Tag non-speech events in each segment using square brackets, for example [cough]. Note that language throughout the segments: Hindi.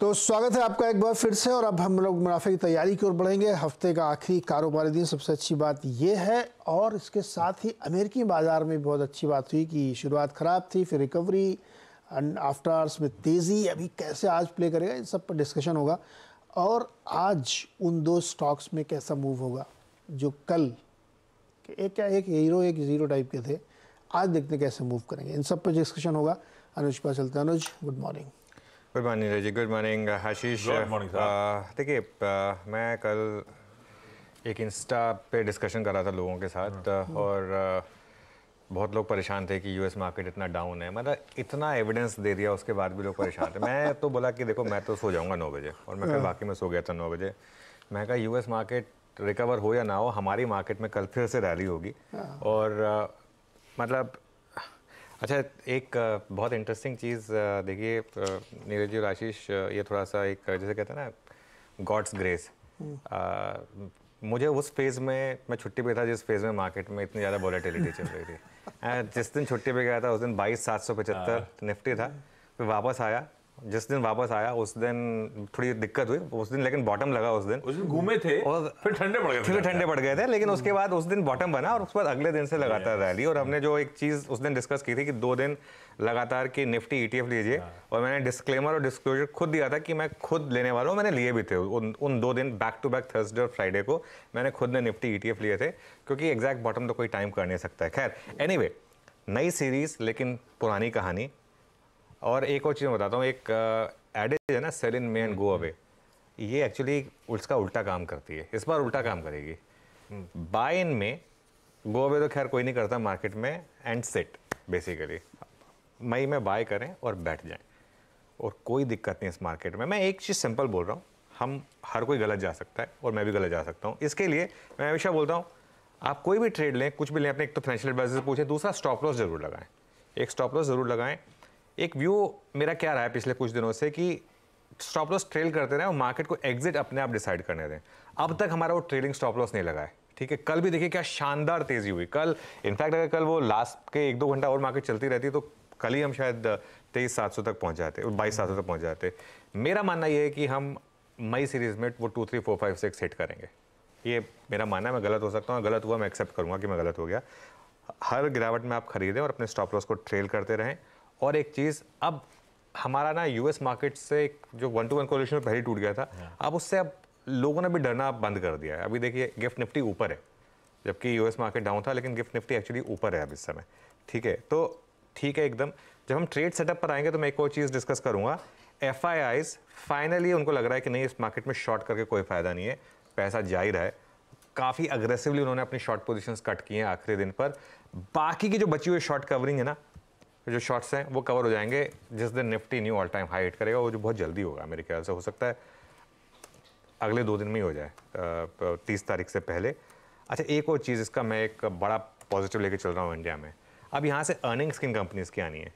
तो स्वागत है आपका एक बार फिर से और अब हम लोग मुनाफे की तैयारी की ओर बढ़ेंगे हफ्ते का आखिरी कारोबारी दिन सबसे अच्छी बात यह है और इसके साथ ही अमेरिकी बाज़ार में बहुत अच्छी बात हुई कि शुरुआत ख़राब थी फिर रिकवरी एंड आफ्टर आवर्स में तेज़ी अभी कैसे आज प्ले करेगा इन सब पर डिस्कशन होगा और आज उन दो स्टॉक्स में कैसा मूव होगा जो कल एक क्या एक हीरो एक ज़ीरो टाइप के थे आज देखते कैसे मूव करेंगे इन सब पर डिस्कशन होगा अनुज पास चलते Anuj good morning good morning Raji good morning Ashish देखिए मैं कल एक इंस्टा पे डिस्कशन कर रहा था लोगों के साथ हम्म। और बहुत लोग परेशान थे कि यूएस मार्केट इतना डाउन है मतलब इतना एविडेंस दे दिया उसके बाद भी लोग परेशान थे मैं तो बोला कि देखो मैं तो सो जाऊंगा नौ बजे और मैं कल हाँ। बाकी में सो गया था नौ बजे मैं कहा यूएस मार्केट रिकवर हो या ना हो हमारी मार्केट में कल फिर से रैली होगी हाँ। और मतलब अच्छा एक बहुत इंटरेस्टिंग चीज़ देखिए नीरज जी और आशीष ये थोड़ा सा एक जैसे कहते हैं ना गॉड्स हम्म। ग्रेस मुझे उस फेज में मैं छुट्टी पे था जिस फेज में मार्केट में इतनी ज़्यादा वॉलेटिलिटी चल रही थी [laughs] जिस दिन छुट्टी पे गया था उस दिन बाईस सात सौ पचहत्तर हाँ। निफ्टी था हम्म। फिर वापस आया जिस दिन वापस आया उस दिन थोड़ी दिक्कत हुई उस दिन लेकिन बॉटम लगा उस दिन उस दिन घूमे थे और फिर ठंडे पड़ गए फिर ठंडे पड़ गए थे लेकिन उसके हम्म। बाद उस दिन बॉटम बना और उसके बाद अगले दिन से लगातार रैली और हमने जो एक चीज़ उस दिन डिस्कस की थी कि दो दिन लगातार कि निफ्टी ई e लीजिए हाँ। और मैंने डिस्क्लेमर और डिस्क्लोजर खुद दिया था कि मैं खुद लेने वाला हूँ मैंने लिए भी थे उन उन दो दिन बैक टू बैक थर्सडे और फ्राइडे को मैंने खुद ने निफ्टी ई e लिए थे क्योंकि एग्जैक्ट बॉटम तो कोई टाइम कर नहीं सकता है खैर एनी anyway, नई सीरीज़ लेकिन पुरानी कहानी और एक और चीज़ मैं बताता हूँ एक एडेज है ना sell in May and go away ये एक्चुअली उसका उल्टा काम करती है इस बार उल्टा काम करेगी बाय इन में गो अवे तो खैर कोई नहीं करता मार्केट में एंड सेट बेसिकली मई में बाय करें और बैठ जाएं और कोई दिक्कत नहीं इस मार्केट में मैं एक चीज़ सिंपल बोल रहा हूँ हम हर कोई गलत जा सकता है और मैं भी गलत जा सकता हूँ इसके लिए मैं हमेशा बोलता हूँ आप कोई भी ट्रेड लें कुछ भी लें अपने एक तो फाइनेंशियल एडवाइजर से पूछें दूसरा स्टॉप लॉस जरूर लगाएं एक स्टॉप लॉस जरूर लगाएं एक व्यू मेरा क्या रहा है पिछले कुछ दिनों से कि स्टॉप लॉस ट्रेल करते रहे और मार्केट को एग्जिट अपने आप डिसाइड करने दें अब तक हमारा वो ट्रेलिंग स्टॉप लॉस नहीं लगा है ठीक है कल भी देखिए क्या शानदार तेजी हुई कल इनफैक्ट अगर कल वो लास्ट के एक दो घंटा और मार्केट चलती रहती तो कल ही हम शायद तेईस सात सौ तक पहुंच जाते बाईस सात सौ तक पहुंच जाते मेरा मानना यह है कि हम मई सीरीज में वो two three four five six hit करेंगे ये मेरा मानना है मैं गलत हो सकता हूँ गलत हुआ मैं एक्सेप्ट करूँगा कि मैं गलत हो गया हर गिरावट में आप खरीदें और अपने स्टॉप लॉस को ट्रेल करते रहें और एक चीज़ अब हमारा ना यूएस मार्केट से जो वन टू वन कोलेशन में पहले टूट गया था हाँ। अब उससे अब लोगों ने भी डरना बंद कर दिया है अभी देखिए गिफ्ट निफ्टी ऊपर है जबकि यूएस मार्केट डाउन था लेकिन गिफ्ट निफ्टी एक्चुअली ऊपर है अब इस समय ठीक है तो ठीक है एकदम जब हम ट्रेड सेटअप पर आएंगे तो मैं एक और चीज़ डिस्कस करूँगा एफ फाइनली उनको लग रहा है कि नहीं इस मार्केट में शॉर्ट करके कोई फ़ायदा नहीं है पैसा जा ही रहा है काफ़ी अग्रेसिवली उन्होंने अपनी शॉर्ट पोजिशन कट किए हैं आखिरी दिन पर बाकी की जो बची हुई शॉर्ट कवरिंग है ना जो शॉर्ट्स हैं वो कवर हो जाएंगे जिस दिन Nifty new all time high hit करेगा वो जो बहुत जल्दी होगा मेरे ख्याल से हो सकता है अगले दो दिन में ही हो जाए तीस तारीख से पहले अच्छा एक और चीज़ इसका मैं एक बड़ा पॉजिटिव लेके चल रहा हूँ इंडिया में अब यहाँ से अर्निंग्स किन कंपनीज़ की आनी है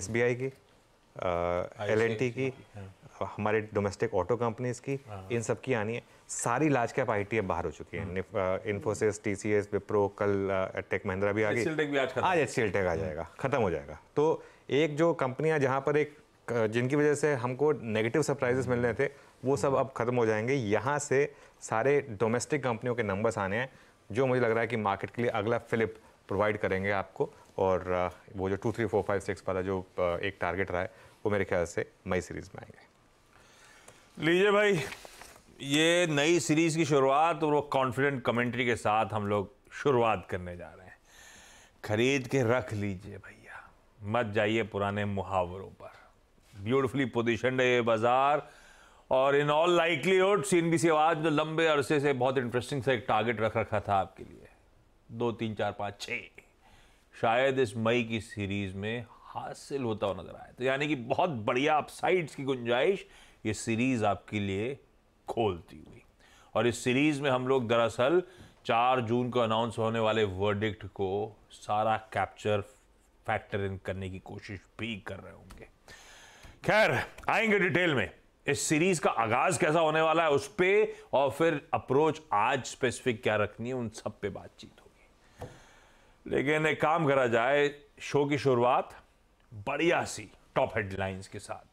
एस की एल टी की हाँ। हमारे डोमेस्टिक ऑटो कंपनीज की हाँ। इन सब की आनी है सारी लार्ज कैप आई बाहर हो चुकी है Infosys T C S Wipro कल टेक महिंद्रा भी आ गई आज एच सी टेक आ हाँ। जाएगा खत्म हो जाएगा तो एक जो कंपनियां जहाँ पर एक जिनकी वजह से हमको नेगेटिव सरप्राइजेस मिल रहे थे वो सब अब खत्म हो जाएंगे यहाँ से सारे डोमेस्टिक कंपनियों के नंबर्स आने हैं जो मुझे लग रहा है कि मार्केट के लिए अगला फिलिप प्रोवाइड करेंगे आपको और वो जो two three four five six वाला जो एक टारगेट रहा है वो मेरे ख्याल से मई सीरीज़ में आएंगे लीजिए भाई ये नई सीरीज की शुरुआत और वो कॉन्फिडेंट कमेंट्री के साथ हम लोग शुरुआत करने जा रहे हैं खरीद के रख लीजिए भैया मत जाइए पुराने मुहावरों पर ब्यूटिफुली पोजिशन है ये बाजार और in all likelihood C N B C आवाज जो लंबे अरसे से बहुत इंटरेस्टिंग सा एक टारगेट रख रखा था आपके लिए दो तीन चार पाँच छ शायद इस मई की सीरीज में हासिल होता हुआ नजर आया तो यानी कि बहुत बढ़िया अपसाइड्स की गुंजाइश ये सीरीज़ आपके लिए खोलती हुई और इस सीरीज़ में हम लोग दरअसल 4 जून को अनाउंस होने वाले वर्डिक्ट को सारा कैप्चर फैक्टर इन करने की कोशिश भी कर रहे होंगे खैर आएंगे डिटेल में इस सीरीज का आगाज कैसा होने वाला है उस पर और फिर अप्रोच आज स्पेसिफिक क्या रखनी है उन सब पे बातचीत होगी लेकिन एक काम करा जाए शो की शुरुआत बढ़िया सी टॉप हेडलाइंस के साथ